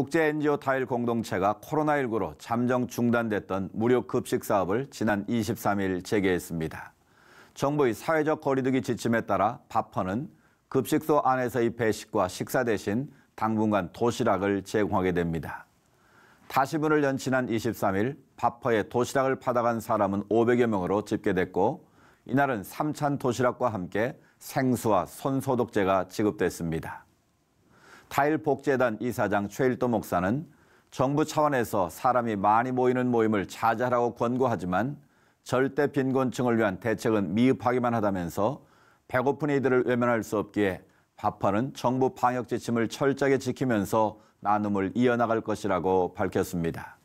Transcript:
국제 NGO 타일 공동체가 코로나19로 잠정 중단됐던 무료 급식 사업을 지난 23일 재개했습니다. 정부의 사회적 거리두기 지침에 따라 밥퍼는 급식소 안에서의 배식과 식사 대신 당분간 도시락을 제공하게 됩니다. 다시 문을 연 지난 23일 밥퍼에 도시락을 받아간 사람은 500여 명으로 집계됐고 이날은 3찬 도시락과 함께 생수와 손소독제가 지급됐습니다. 타일복재단 이사장 최일도 목사는 정부 차원에서 사람이 많이 모이는 모임을 자제하라고 권고하지만 절대 빈곤층을 위한 대책은 미흡하기만 하다면서 배고픈 이들을 외면할 수 없기에 밥파는 정부 방역 지침을 철저하게 지키면서 나눔을 이어나갈 것이라고 밝혔습니다.